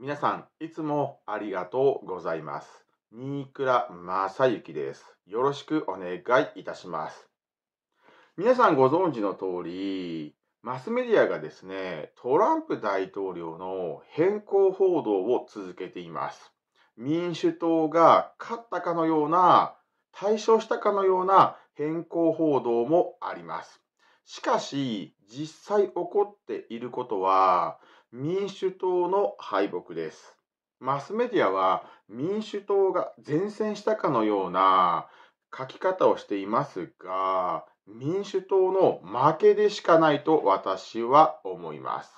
皆さん、いつもありがとうございます。新倉正幸です。よろしくお願いいたします。皆さんご存知の通り、マスメディアがですね、トランプ大統領の変更報道を続けています。民主党が勝ったかのような、対象したかのような変更報道もあります。しかし、実際起こっていることは、民主党の敗北です。マスメディアは民主党が善戦したかのような書き方をしていますが、民主党の負けでしかないと私は思います。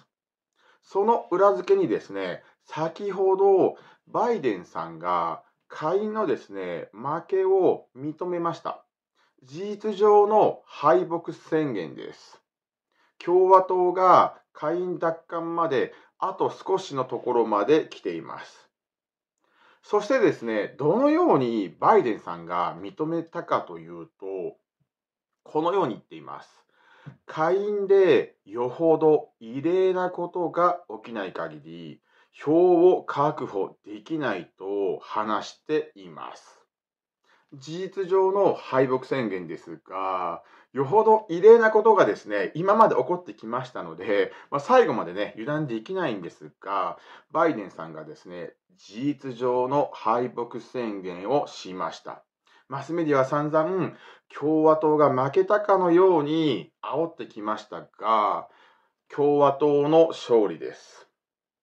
その裏付けにですね、先ほどバイデンさんが下院のですね、負けを認めました。事実上の敗北宣言です。共和党が会員奪還まであと少しのところまで来ています。そしてですね、どのようにバイデンさんが認めたかというと、このように言っています。下院でよほど異例なことが起きない限り、票を確保できないと話しています。事実上の敗北宣言ですが、よほど異例なことがですね、今まで起こってきましたので、まあ、最後までね、油断できないんですが、バイデンさんがですね、事実上の敗北宣言をしました。マスメディアは散々、共和党が負けたかのように煽ってきましたが、共和党の勝利です。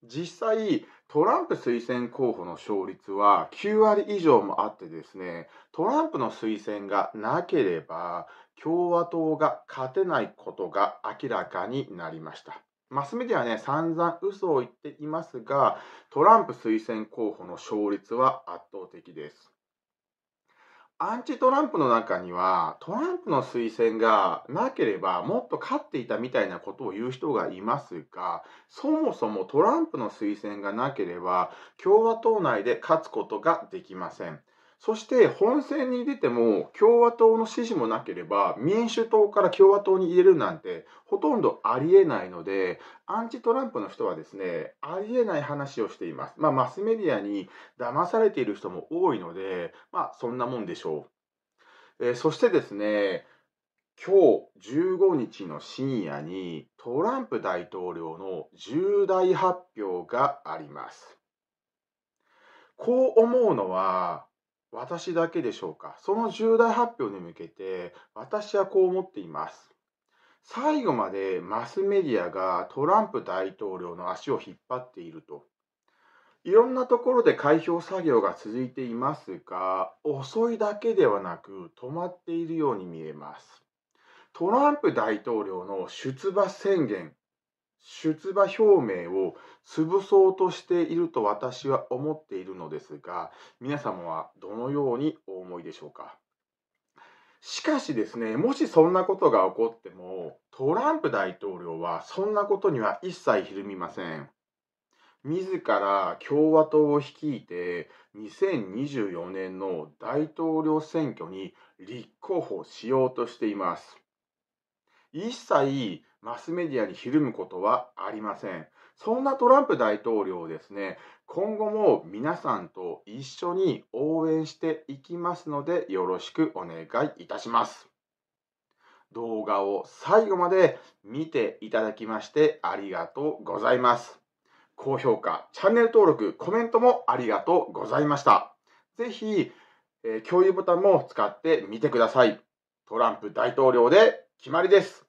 実際、トランプ推薦候補の勝率は9割以上もあってですね、トランプの推薦がなければ、共和党が勝てないことが明らかになりました。マスメディアはね、散々嘘を言っていますが、トランプ推薦候補の勝率は圧倒的です。アンチトランプの中には、トランプの推薦がなければもっと勝っていたみたいなことを言う人がいますが、そもそもトランプの推薦がなければ、共和党内で勝つことができません。そして本選に出ても共和党の支持もなければ民主党から共和党に入れるなんてほとんどありえないのでアンチトランプの人はですねありえない話をしています、まあ、マスメディアに騙されている人も多いので、まあ、そんなもんでしょう、えー、そしてですね今日15日の深夜にトランプ大統領の重大発表がありますこう思うのは私だけでしょうか。その重大発表に向けて、私はこう思っています。最後までマスメディアがトランプ大統領の足を引っ張っていると。いろんなところで開票作業が続いていますが、遅いだけではなく止まっているように見えます。トランプ大統領の出馬宣言、出馬表明を潰そうとしていると私は思っているのですが皆様はどのようにお思いでしょうかしかしですねもしそんなことが起こってもトランプ大統領はそんなことには一切ひるみません自ら共和党を率いて2024年の大統領選挙に立候補しようとしています一切マスメディアにひるむことはありません。そんなトランプ大統領ですね、今後も皆さんと一緒に応援していきますので、よろしくお願いいたします。動画を最後まで見ていただきましてありがとうございます。高評価、チャンネル登録、コメントもありがとうございました。ぜひ、えー、共有ボタンも使ってみてください。トランプ大統領で決まりです。